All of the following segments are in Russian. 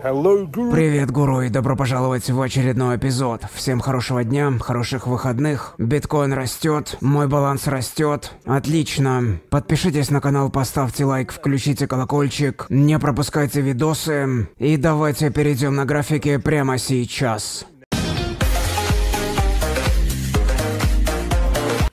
Привет, гуру, и добро пожаловать в очередной эпизод. Всем хорошего дня, хороших выходных. Биткоин растет, мой баланс растет. Отлично. Подпишитесь на канал, поставьте лайк, включите колокольчик, не пропускайте видосы. И давайте перейдем на графики прямо сейчас.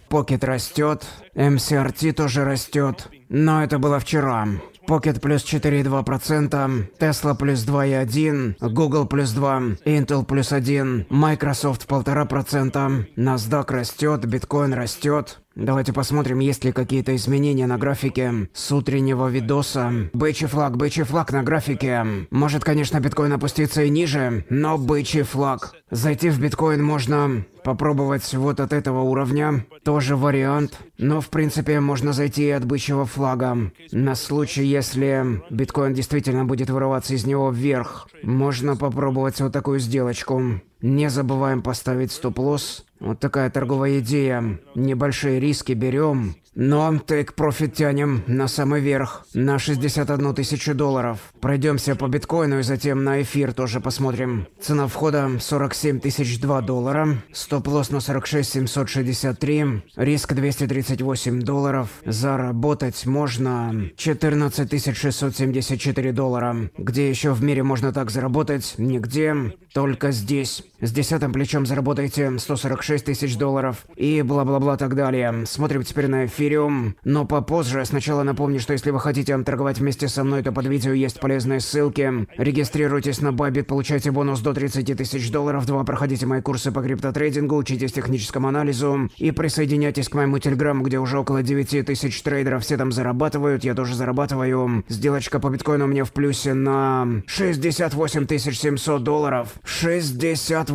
Покет растет, MCRT тоже растет, но это было вчера. Pocket плюс 4,2%, Tesla плюс 2,1%, Google плюс 2%, Intel плюс 1%, Microsoft 1,5%, NASDAQ растет, биткоин растет. Давайте посмотрим, есть ли какие-то изменения на графике с утреннего видоса. Бычий флаг, бычий флаг на графике. Может, конечно, биткоин опустится и ниже, но бычий флаг. Зайти в биткоин можно попробовать вот от этого уровня. Тоже вариант. Но, в принципе, можно зайти и от бычьего флага. На случай, если биткоин действительно будет вырываться из него вверх. Можно попробовать вот такую сделочку. Не забываем поставить стоп-лосс. Вот такая торговая идея. Небольшие риски берем, но тейк-профит тянем на самый верх, на 61 тысячу долларов. Пройдемся по биткоину и затем на эфир тоже посмотрим. Цена входа 47 тысяч 2 доллара, стоп-лосс на 46 763, риск 238 долларов. Заработать можно 14 674 доллара. Где еще в мире можно так заработать? Нигде, только здесь. С десятым плечом заработаете 146 тысяч долларов и бла-бла-бла так далее. Смотрим теперь на эфириум, но попозже. Сначала напомню, что если вы хотите торговать вместе со мной, то под видео есть полезные ссылки. Регистрируйтесь на Бабит, получайте бонус до 30 тысяч долларов. Два, проходите мои курсы по криптотрейдингу, учитесь техническому анализу и присоединяйтесь к моему телеграмму, где уже около 9 тысяч трейдеров все там зарабатывают, я тоже зарабатываю. Сделочка по биткоину у меня в плюсе на 68 700 долларов. 68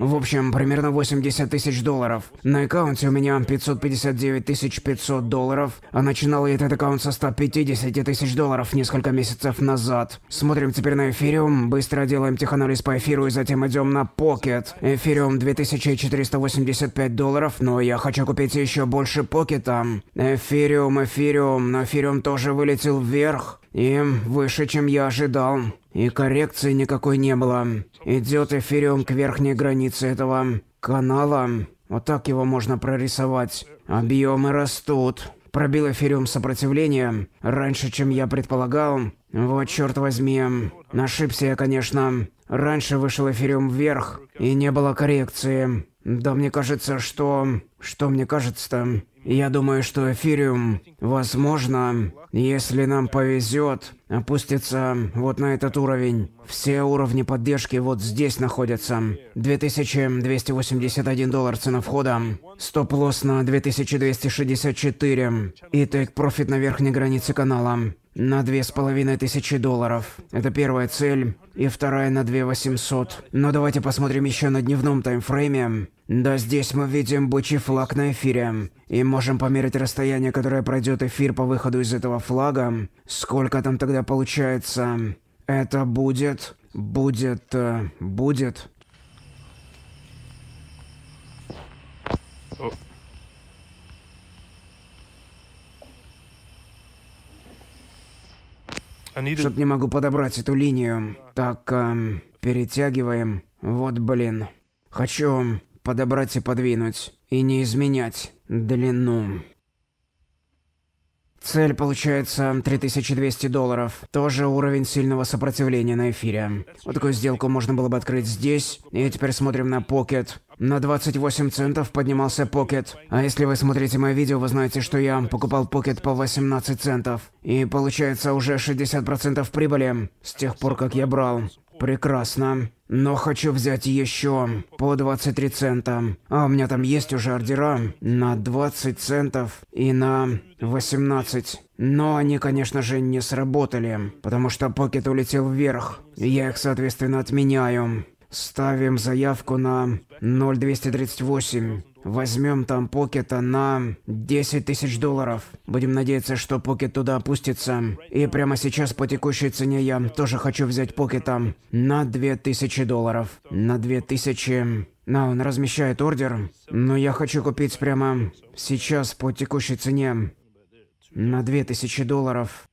В общем, примерно 80 тысяч долларов. На аккаунте у меня 559 тысяч 500 долларов, а начинал я этот аккаунт со 150 тысяч долларов несколько месяцев назад. Смотрим теперь на эфириум, быстро делаем теханализ по эфиру и затем идем на покет. Эфириум 2485 долларов, но я хочу купить еще больше покета. Эфириум, эфириум, но эфириум тоже вылетел вверх. Им выше, чем я ожидал. И коррекции никакой не было. Идет эфириум к верхней границе этого канала. Вот так его можно прорисовать. Объемы растут. Пробил эфириум сопротивление раньше, чем я предполагал. Вот черт возьми. Нашибся я, конечно. Раньше вышел эфириум вверх, и не было коррекции. Да мне кажется, что что мне кажется Я думаю, что эфириум, возможно, если нам повезет, опустится вот на этот уровень. Все уровни поддержки вот здесь находятся. 2281 доллар цена входа. Стоп-лосс на 2264. И тейк-профит на верхней границе канала. На две с половиной тысячи долларов. Это первая цель. И вторая на 2800. Но давайте посмотрим еще на дневном таймфрейме. Да здесь мы видим бычий флаг на эфире. И можем померить расстояние, которое пройдет эфир по выходу из этого флага. Сколько там тогда получается? Это будет... Будет... Э, будет... О. что не могу подобрать эту линию. Так, эм, перетягиваем. Вот, блин. Хочу подобрать и подвинуть, и не изменять длину. Цель получается 3200 долларов. Тоже уровень сильного сопротивления на эфире. Вот такую сделку можно было бы открыть здесь. И теперь смотрим на покет. На 28 центов поднимался покет. А если вы смотрите мое видео, вы знаете, что я покупал покет по 18 центов. И получается уже 60% прибыли с тех пор, как я брал. Прекрасно. Но хочу взять еще по 23 цента. А у меня там есть уже ордера на 20 центов и на 18. Но они, конечно же, не сработали, потому что покет улетел вверх. Я их, соответственно, отменяю. Ставим заявку на 0,238. Возьмем там покета на 10 тысяч долларов. Будем надеяться, что покет туда опустится. И прямо сейчас по текущей цене я тоже хочу взять покета на 2000 долларов. На 2000... На, он размещает ордер, но я хочу купить прямо сейчас по текущей цене на 2000 долларов.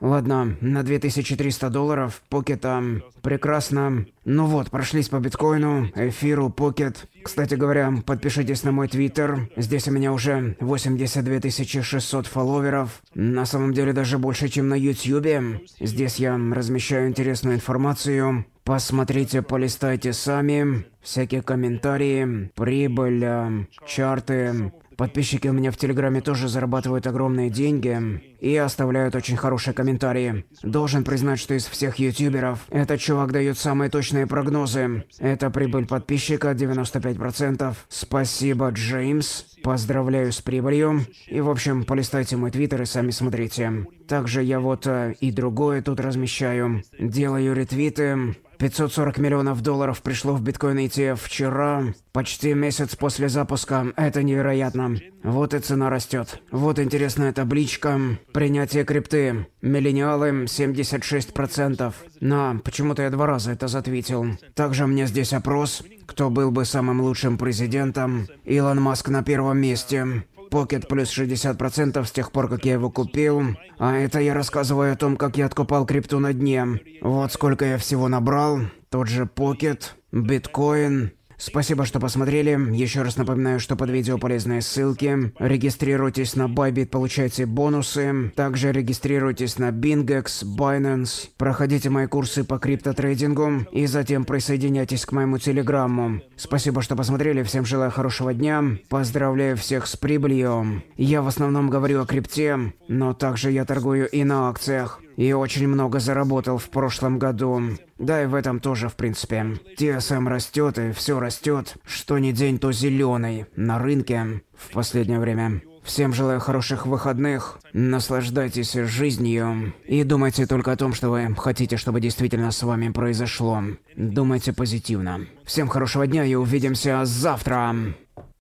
Ладно, на 2300 долларов, покета, прекрасно. Ну вот, прошлись по биткоину, эфиру, покет. Кстати говоря, подпишитесь на мой твиттер. Здесь у меня уже 82 600 фолловеров. На самом деле даже больше, чем на ютьюбе. Здесь я размещаю интересную информацию. Посмотрите, полистайте сами. Всякие комментарии, прибыль, чарты, Подписчики у меня в Телеграме тоже зарабатывают огромные деньги и оставляют очень хорошие комментарии. Должен признать, что из всех ютуберов этот чувак дает самые точные прогнозы. Это прибыль подписчика 95%. Спасибо, Джеймс. Поздравляю с прибылью. И в общем, полистайте мой твиттер и сами смотрите. Также я вот э, и другое тут размещаю. Делаю ретвиты. 540 миллионов долларов пришло в биткоин ETF вчера, почти месяц после запуска. Это невероятно. Вот и цена растет. Вот интересная табличка. Принятие крипты. Миллениалы 76%. На, почему-то я два раза это затвитил. Также мне здесь опрос, кто был бы самым лучшим президентом. Илон Маск на первом месте. Pocket плюс 60% с тех пор, как я его купил. А это я рассказываю о том, как я откупал крипту на дне. Вот сколько я всего набрал. Тот же Pocket, биткоин, Спасибо, что посмотрели. Еще раз напоминаю, что под видео полезные ссылки. Регистрируйтесь на Bybit, получайте бонусы. Также регистрируйтесь на Bingex, Binance. Проходите мои курсы по криптотрейдингу и затем присоединяйтесь к моему телеграмму. Спасибо, что посмотрели. Всем желаю хорошего дня. Поздравляю всех с прибылью. Я в основном говорю о крипте, но также я торгую и на акциях и очень много заработал в прошлом году. Да и в этом тоже, в принципе. ТСМ растет и все растет. Что ни день, то зеленый. На рынке в последнее время. Всем желаю хороших выходных, наслаждайтесь жизнью и думайте только о том, что вы хотите, чтобы действительно с вами произошло. Думайте позитивно. Всем хорошего дня и увидимся завтра!